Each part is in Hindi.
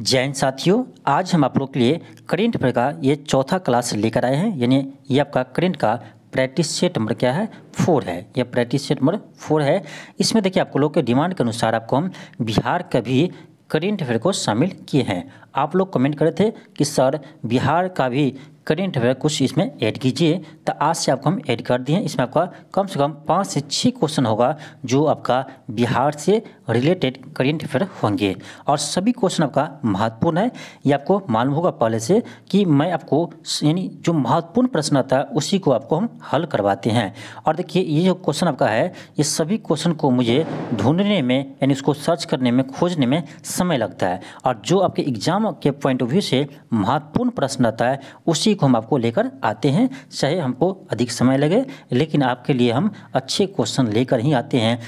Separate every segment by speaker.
Speaker 1: जैन साथियों आज हम आप लोग के लिए करेंट पेपर का ये चौथा क्लास लेकर आए हैं यानी ये आपका करेंट का प्रैक्टिस सेट नंबर क्या है फोर है यह प्रैक्टिस सेट नंबर फोर है इसमें देखिए आपको लोग के डिमांड के अनुसार आपको हम बिहार का भी करेंट अफेयर को शामिल किए हैं आप लोग कमेंट करे थे कि सर बिहार का भी करेंट अफेयर कुछ इसमें ऐड कीजिए तो आज से आपको हम ऐड कर दिए इसमें आपका कम से कम पाँच से छः क्वेश्चन होगा जो आपका बिहार से रिलेटेड करेंट अफेयर होंगे और सभी क्वेश्चन आपका महत्वपूर्ण है ये आपको मालूम होगा पहले से कि मैं आपको यानी जो महत्वपूर्ण प्रश्न आता है उसी को आपको हम हल करवाते हैं और देखिए ये जो क्वेश्चन आपका है ये सभी क्वेश्चन को मुझे ढूंढने में यानी उसको सर्च करने में खोजने में समय लगता है और जो आपके एग्जाम एग्जाम के पॉइंट ऑफ व्यू से महत्वपूर्ण प्रश्न आता है उसी को हम आपको लेकर आते हैं चाहे हमको अधिक समय लगे लेकिन आपके लिए हम अच्छे क्वेश्चन लेकर ही आते हैं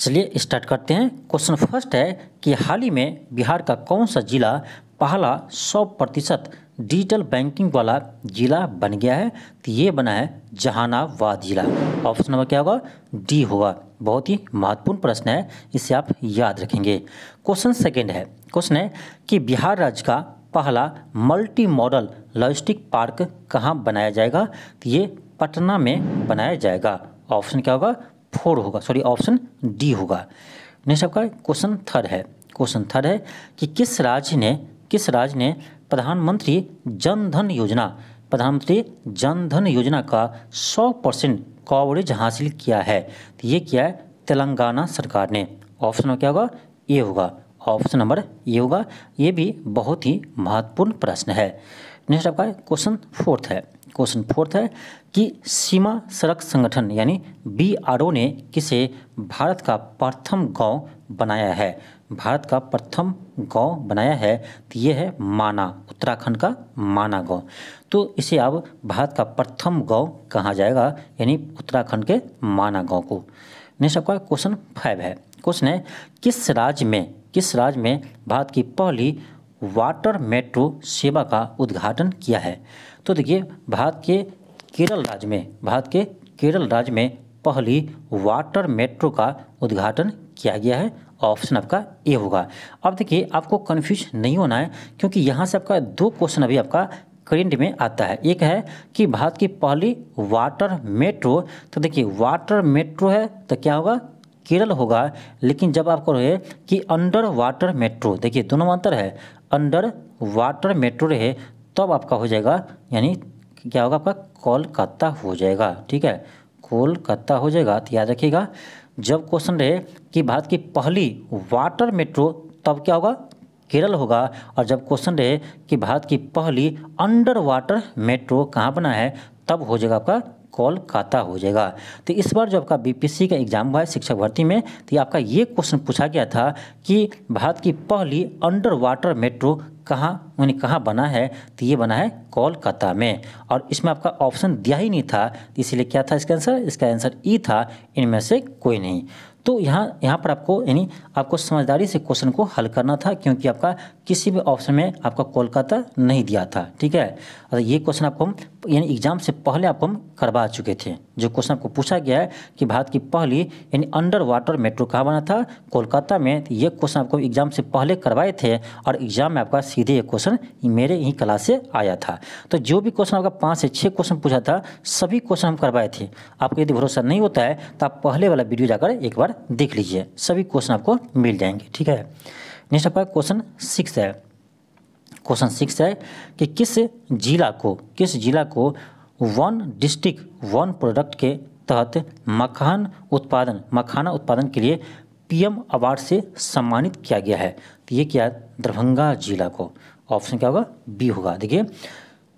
Speaker 1: चलिए स्टार्ट करते हैं क्वेश्चन फर्स्ट है कि हाल ही में बिहार का कौन सा जिला पहला सौ प्रतिशत डिजिटल बैंकिंग वाला ज़िला बन गया है तो ये बना है जहानाबाद ज़िला ऑप्शन नंबर क्या होगा डी होगा बहुत ही महत्वपूर्ण प्रश्न है इसे आप याद रखेंगे क्वेश्चन सेकंड है क्वेश्चन है कि बिहार राज्य का पहला मल्टी मॉडल लॉजिस्टिक पार्क कहाँ बनाया जाएगा तो ये पटना में बनाया जाएगा ऑप्शन क्या होगा फोर होगा सॉरी ऑप्शन डी होगा नेक्स्ट आपका क्वेश्चन थर्ड है क्वेश्चन थर्ड है कि किस राज्य ने किस राज्य ने प्रधानमंत्री जन धन योजना प्रधानमंत्री जन धन योजना का 100 परसेंट कवरेज हासिल किया है तो ये किया है तेलंगाना सरकार ने ऑप्शन क्या होगा ये होगा ऑप्शन नंबर ये होगा ये भी बहुत ही महत्वपूर्ण प्रश्न है नेक्स्ट आपका क्वेश्चन फोर्थ है क्वेश्चन फोर्थ है कि सीमा सड़क संगठन यानी बी ने किसे भारत का प्रथम गांव बनाया है भारत का प्रथम गांव बनाया है तो ये है माना उत्तराखंड का माना गांव तो इसे अब भारत का प्रथम गांव कहा जाएगा यानी उत्तराखंड के माना गांव को नेक्स्ट आपका क्वेश्चन फाइव है क्वेश्चन है किस राज्य में किस राज्य में भारत की पहली वाटर मेट्रो सेवा का उद्घाटन किया है तो देखिए भारत के केरल राज्य में भारत के केरल राज्य में पहली वाटर मेट्रो का उद्घाटन किया गया है ऑप्शन आपका ए होगा अब देखिए आपको कन्फ्यूज नहीं होना है क्योंकि यहाँ से आपका दो क्वेश्चन अभी आपका करेंट में आता है एक है कि भारत की पहली वाटर मेट्रो तो देखिए वाटर मेट्रो है तो क्या होगा केरल होगा लेकिन जब आपको रहे कि अंडर वाटर मेट्रो देखिए दोनों में अंतर है अंडर वाटर मेट्रो रहे तब तो आपका हो जाएगा यानी क्या होगा आपका कोलकाता हो जाएगा ठीक है कोलकाता हो जाएगा तो याद रखिएगा जब क्वेश्चन रहे कि भारत की पहली वाटर मेट्रो तब क्या होगा केरल होगा और जब क्वेश्चन रहे कि भारत की पहली अंडर वाटर मेट्रो कहाँ बना है तब हो जाएगा आपका कोलकाता हो जाएगा तो इस बार जो आपका बीपीसी का एग्जाम हुआ है शिक्षक भर्ती में तो आपका ये क्वेश्चन पूछा गया था कि भारत की पहली अंडर वाटर मेट्रो कहाँ यानी कहाँ बना है तो ये बना है कोलकाता में और इसमें आपका ऑप्शन दिया ही नहीं था इसलिए क्या था इसका आंसर इसका आंसर ई था इनमें से कोई नहीं तो यहाँ यहाँ पर आपको यानी आपको समझदारी से क्वेश्चन को हल करना था क्योंकि आपका किसी भी ऑप्शन में आपका कोलकाता नहीं दिया था ठीक है और ये क्वेश्चन आपको हम यानी एग्जाम से पहले आपको हम करवा चुके थे जो क्वेश्चन आपको पूछा गया है कि भारत की पहली यानी अंडर वाटर मेट्रो कहाँ बना था कोलकाता में तो ये क्वेश्चन आपको एग्जाम से पहले करवाए थे और एग्जाम में आपका सीधे ये क्वेश्चन मेरे ही क्लास से आया था तो जो भी क्वेश्चन आपका पाँच से छः क्वेश्चन पूछा था सभी क्वेश्चन हम करवाए थे आपको यदि भरोसा नहीं होता है तो आप पहले वाला वीडियो जाकर एक बार बार देख लीजिए सभी क्वेश्चन आपको मिल जाएंगे ठीक है नेक्स्ट आपका क्वेश्चन सिक्स है क्वेश्चन सिक्स है कि किस जिला को किस जिला को वन डिस्ट्रिक्ट वन प्रोडक्ट के तहत मखान उत्पादन मखाना उत्पादन के लिए पीएम अवार्ड से सम्मानित किया गया है तो ये क्या दरभंगा जिला को ऑप्शन क्या होगा बी होगा देखिए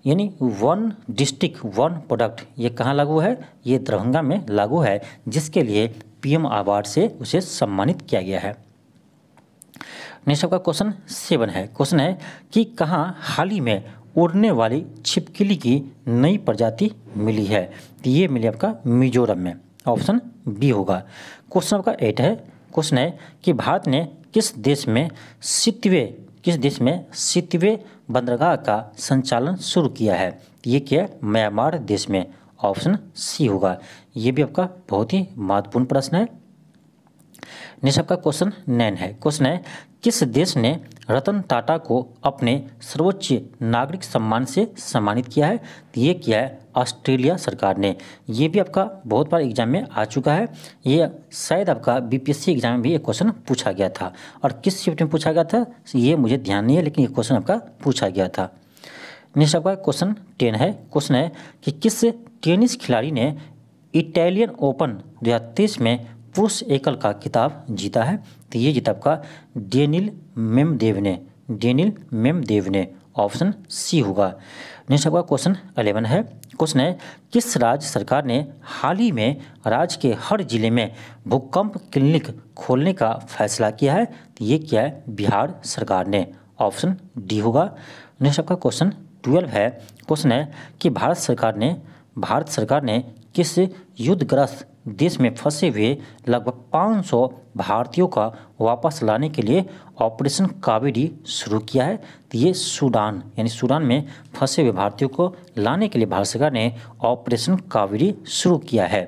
Speaker 1: यानी वन डिस्ट्रिक्ट वन प्रोडक्ट ये कहाँ लागू है ये दरभंगा में लागू है जिसके लिए पीएम अवार्ड से उसे सम्मानित किया गया है नेक्स्ट आपका क्वेश्चन सेवन है क्वेश्चन है कि कहाँ हाल ही में उड़ने वाली छिपकली की नई प्रजाति मिली है तो ये मिली आपका मिजोरम में ऑप्शन बी होगा क्वेश्चन आपका एट है क्वेश्चन है कि भारत ने किस देश में सितवे किस देश में सितवे बंदरगाह का संचालन शुरू किया है ये क्या म्यांमार देश में ऑप्शन सी होगा ये भी आपका बहुत ही महत्वपूर्ण प्रश्न है नेक्स्ट आपका क्वेश्चन नाइन है क्वेश्चन है किस देश ने रतन टाटा को अपने सर्वोच्च नागरिक सम्मान से सम्मानित किया है तो ये किया है ऑस्ट्रेलिया सरकार ने ये भी आपका बहुत बार एग्जाम में आ चुका है ये शायद आपका बीपीएससी एग्जाम में भी ये क्वेश्चन पूछा गया था और किस शिफ्ट में पूछा गया था ये मुझे ध्यान नहीं है लेकिन ये क्वेश्चन आपका पूछा गया था नेक्स्ट आपका क्वेश्चन टेन है क्वेश्चन है कि किस टेनिस खिलाड़ी ने इटालियन ओपन दो में पुरुष एकल का किताब जीता है तो ये जीता आपका डेनिल मेमदेव ने डेनिल मेमदेव ने ऑप्शन सी होगा नेक्स्ट आपका क्वेश्चन अलेवन है क्वेश्चन है किस राज्य सरकार ने हाल ही में राज्य के हर जिले में भूकंप क्लिनिक खोलने का फैसला किया है तो ये क्या है बिहार सरकार ने ऑप्शन डी होगा नेक्स्ट आपका क्वेश्चन ट्वेल्व है क्वेश्चन है कि भारत सरकार ने भारत सरकार ने किस युद्धग्रस्त देश में फंसे हुए लगभग 500 भारतीयों का वापस लाने के लिए ऑपरेशन कावेरी शुरू किया है तो ये सूडान यानी सूडान में फंसे हुए भारतीयों को लाने के लिए भारत सरकार ने ऑपरेशन कावेरी शुरू किया है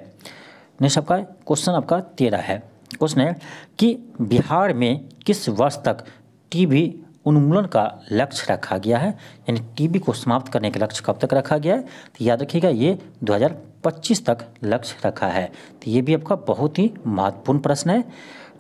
Speaker 1: नेक्स्ट आपका क्वेश्चन आपका तेरह है क्वेश्चन है कि बिहार में किस वर्ष तक टीबी उन्मूलन का लक्ष्य रखा गया है यानी टीबी को समाप्त करने का लक्ष्य कब तक रखा गया है तो याद रखिएगा ये 2025 तक लक्ष्य रखा है तो ये भी आपका बहुत ही महत्वपूर्ण प्रश्न है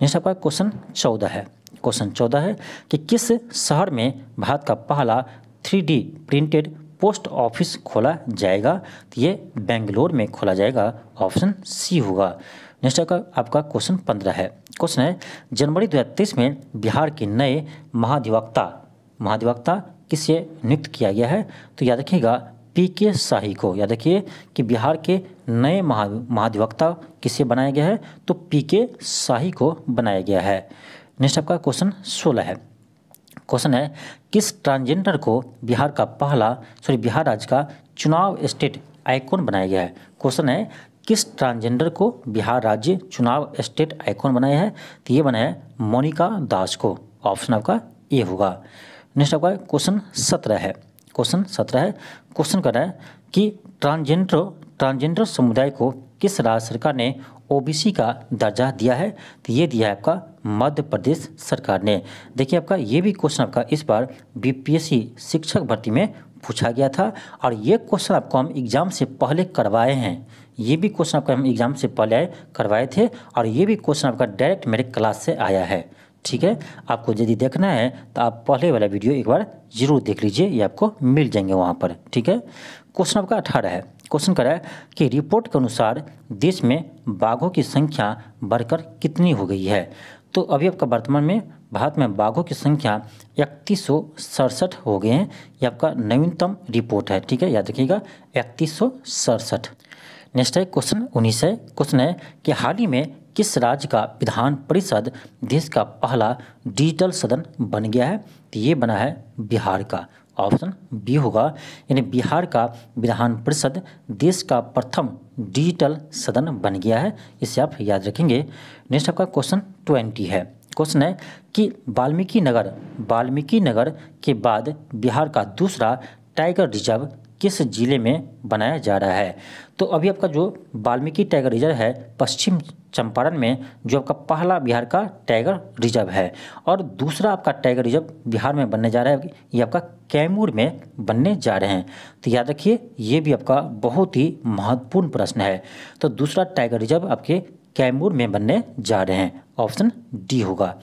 Speaker 1: जैसे आपका क्वेश्चन चौदह है क्वेश्चन चौदह है कि किस शहर में भारत का पहला थ्री प्रिंटेड पोस्ट ऑफिस खोला जाएगा तो ये बेंगलोर में खोला जाएगा ऑप्शन सी होगा नेक्स्ट आपका आपका क्वेश्चन पंद्रह है क्वेश्चन है जनवरी दो में बिहार के नए महाधिवक्ता महाधिवक्ता किसे नियुक्त किया गया है तो याद रखिएगा पी के शाही को याद रखिए कि बिहार के नए महा महाधिवक्ता किसे बनाया गया है तो पी के शाही को बनाया गया है नेक्स्ट आपका क्वेश्चन सोलह है क्वेश्चन है किस ट्रांसजेंडर को बिहार का पहला सॉरी बिहार राज्य का चुनाव स्टेट आइकॉन बनाया गया है क्वेश्चन है किस ट्रांसजेंडर को बिहार राज्य चुनाव स्टेट आइकॉन बनाया है तो ये बनाया है मोनिका दास को ऑप्शन आपका ए होगा नेक्स्ट आपका क्वेश्चन सत्रह है क्वेश्चन सत्रह है क्वेश्चन कर रहा है कि ट्रांसजेंडर ट्रांसजेंडर समुदाय को किस राज्य सरकार ने ओबीसी का दर्जा दिया है तो ये दिया है आपका मध्य प्रदेश सरकार ने देखिए आपका ये भी क्वेश्चन आपका इस बार बीपीएससी शिक्षक भर्ती में पूछा गया था और ये क्वेश्चन आपको हम एग्ज़ाम से पहले करवाए हैं ये भी क्वेश्चन आपका हम एग्ज़ाम से पहले करवाए थे और ये भी क्वेश्चन आपका डायरेक्ट मेरे क्लास से आया है ठीक है आपको यदि देखना है तो आप पहले वाला वीडियो एक बार ज़रूर देख लीजिए ये आपको मिल जाएंगे वहाँ पर ठीक है क्वेश्चन आपका अठारह है क्वेश्चन करा है कि रिपोर्ट के अनुसार देश में बाघों की संख्या बढ़कर कितनी हो गई है तो अभी आपका वर्तमान में भारत में बाघों की संख्या इकतीस सौ सड़सठ हो गए हैं ये आपका नवीनतम रिपोर्ट है ठीक है याद रखिएगा इकतीस सौ सड़सठ नेक्स्ट है क्वेश्चन उन्नीस है क्वेश्चन है कि हाल ही में किस राज्य का विधान परिषद देश का पहला डिजिटल सदन बन गया है तो ये बना है बिहार का ऑप्शन बी होगा यानी बिहार का विधान परिषद देश का प्रथम डिजिटल सदन बन गया है इसे आप याद रखेंगे नेक्स्ट आपका क्वेश्चन ट्वेंटी है क्वेश्चन है कि वाल्मीकि नगर वाल्मीकि नगर के बाद बिहार का दूसरा टाइगर रिजर्व किस ज़िले में बनाया जा रहा है तो अभी आपका जो वाल्मीकि टाइगर रिजर्व है पश्चिम चंपारण में जो आपका पहला बिहार का टाइगर रिजर्व है और दूसरा आपका टाइगर रिजर्व बिहार में बनने जा रहा है ये आपका कैमूर में बनने जा रहे हैं तो याद रखिए ये भी आपका बहुत ही महत्वपूर्ण प्रश्न है तो दूसरा टाइगर रिजर्व आपके कैमूर में बनने जा रहे हैं ऑप्शन डी होगा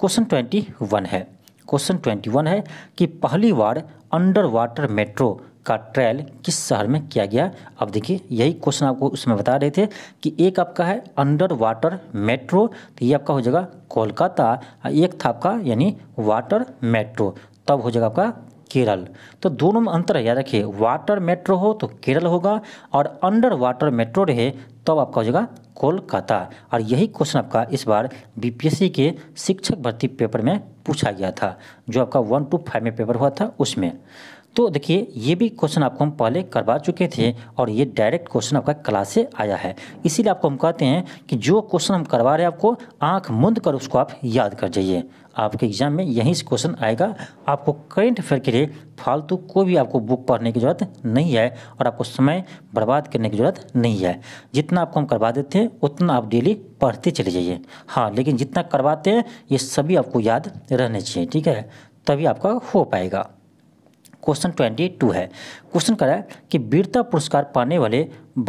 Speaker 1: क्वेश्चन ट्वेंटी वन है क्वेश्चन ट्वेंटी वन है कि पहली बार अंडर वाटर मेट्रो का ट्रायल किस शहर में किया गया अब देखिए यही क्वेश्चन आपको उसमें बता रहे थे कि एक आपका है अंडर वाटर मेट्रो तो ये आपका हो जाएगा कोलकाता एक था आपका यानी वाटर मेट्रो तब हो जाएगा आपका केरल तो दोनों में अंतर है याद रखिए वाटर मेट्रो हो तो केरल होगा और अंडर वाटर मेट्रो रहे तब तो आपका हो जाएगा कोलकाता और यही क्वेश्चन आपका इस बार बीपीएससी के शिक्षक भर्ती पेपर में पूछा गया था जो आपका वन टू फाइव में पेपर हुआ था उसमें तो देखिए ये भी क्वेश्चन आपको हम पहले करवा चुके थे और ये डायरेक्ट क्वेश्चन आपका क्लास से आया है इसीलिए आपको हम कहते हैं कि जो क्वेश्चन हम करवा रहे हैं आपको आंख मूंद कर उसको आप याद कर जाइए आपके एग्जाम में यहीं से क्वेश्चन आएगा आपको करेंट अफेयर के लिए फालतू कोई भी आपको बुक पढ़ने की ज़रूरत नहीं है और आपको समय बर्बाद करने की ज़रूरत नहीं है जितना आपको हम करवा देते हैं उतना आप डेली पढ़ते चले जाइए हाँ लेकिन जितना करवाते हैं ये सभी आपको याद रहने चाहिए ठीक है तभी आपका हो पाएगा क्वेश्चन ट्वेंटी टू है क्वेश्चन रहा है कि वीरता पुरस्कार पाने वाले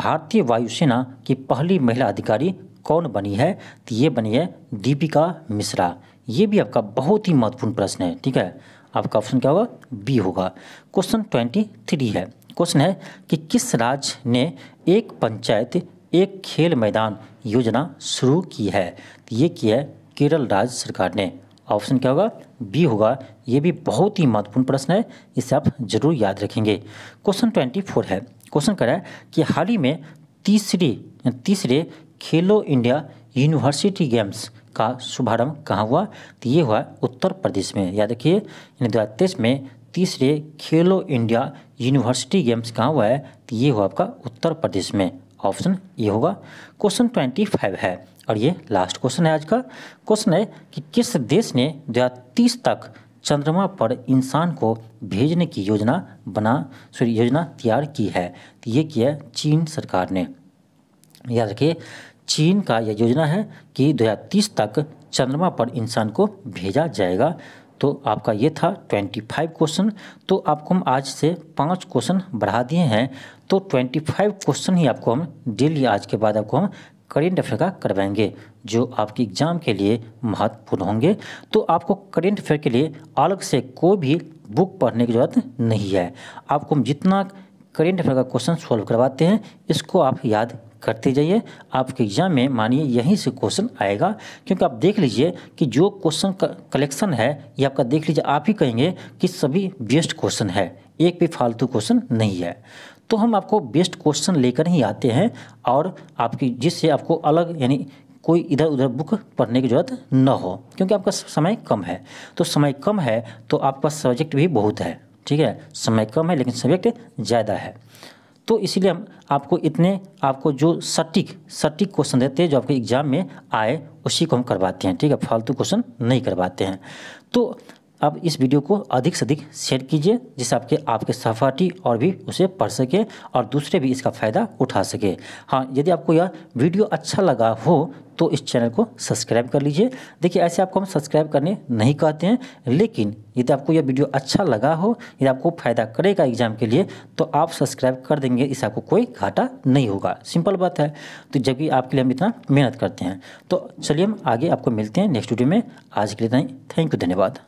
Speaker 1: भारतीय वायुसेना की पहली महिला अधिकारी कौन बनी है तो ये बनी है दीपिका मिश्रा ये भी आपका बहुत ही महत्वपूर्ण प्रश्न है ठीक है आपका ऑप्शन क्या होगा बी होगा क्वेश्चन ट्वेंटी थ्री है क्वेश्चन है कि किस राज्य ने एक पंचायत एक खेल मैदान योजना शुरू की है तो ये की है केरल राज्य सरकार ने ऑप्शन क्या होगा बी होगा ये भी बहुत ही महत्वपूर्ण प्रश्न है इसे आप जरूर याद रखेंगे क्वेश्चन ट्वेंटी फोर है क्वेश्चन कह रहा है कि हाल ही में तीसरी तीसरे खेलो इंडिया यूनिवर्सिटी गेम्स का शुभारंभ कहाँ हुआ तो ये हुआ उत्तर प्रदेश में याद रखिए दो हज़ार तेईस में तीसरे खेलो इंडिया यूनिवर्सिटी गेम्स कहाँ हुआ है तो ये हुआ आपका उत्तर प्रदेश में ऑप्शन ये होगा क्वेश्चन ट्वेंटी फाइव है और ये लास्ट क्वेश्चन है आज का क्वेश्चन है कि किस देश ने दो तक चंद्रमा पर इंसान को भेजने की योजना बना सॉरी योजना तैयार की है तो ये किया चीन सरकार ने याद रखिए चीन का यह योजना है कि 2030 तक चंद्रमा पर इंसान को भेजा जाएगा तो आपका ये था 25 क्वेश्चन तो आपको हम आज से पांच क्वेश्चन बढ़ा दिए हैं तो 25 क्वेश्चन ही आपको हम डेली आज के बाद आपको हम करेंट अफेयर का करवाएंगे जो आपके एग्ज़ाम के लिए महत्वपूर्ण होंगे तो आपको करेंट अफेयर के लिए अलग से कोई भी बुक पढ़ने की ज़रूरत नहीं है आपको हम जितना करेंट अफेयर का क्वेश्चन सॉल्व करवाते हैं इसको आप याद करते जाइए आपके एग्ज़ाम में मानिए यहीं से क्वेश्चन आएगा क्योंकि आप देख लीजिए कि जो क्वेश्चन का कलेक्शन है ये आपका देख लीजिए आप ही कहेंगे कि सभी बेस्ट क्वेश्चन है एक भी फालतू क्वेश्चन नहीं है तो हम आपको बेस्ट क्वेश्चन लेकर ही आते हैं और आपकी जिससे आपको अलग यानी कोई इधर उधर बुक पढ़ने की ज़रूरत न हो क्योंकि आपका समय कम है तो समय कम है तो आपका सब्जेक्ट भी बहुत है ठीक है समय कम है लेकिन सब्जेक्ट ज़्यादा है तो इसीलिए हम आपको इतने आपको जो सटीक सटीक क्वेश्चन देते हैं जो आपके एग्ज़ाम में आए उसी को हम करवाते हैं ठीक है फालतू क्वेश्चन नहीं करवाते हैं तो आप इस वीडियो को अधिक से अधिक शेयर कीजिए जिससे आपके आपके सहपाठी और भी उसे पढ़ सके और दूसरे भी इसका फ़ायदा उठा सके हाँ यदि आपको यह वीडियो अच्छा लगा हो तो इस चैनल को सब्सक्राइब कर लीजिए देखिए ऐसे आपको हम सब्सक्राइब करने नहीं कहते हैं लेकिन यदि आपको यह वीडियो अच्छा लगा हो यदि आपको फ़ायदा करेगा एग्जाम के लिए तो आप सब्सक्राइब कर देंगे इससे आपको कोई घाटा नहीं होगा सिंपल बात है तो जब भी आपके लिए हम इतना मेहनत करते हैं तो चलिए हम आगे आपको मिलते हैं नेक्स्ट वीडियो में आज के लिए थैंक यू धन्यवाद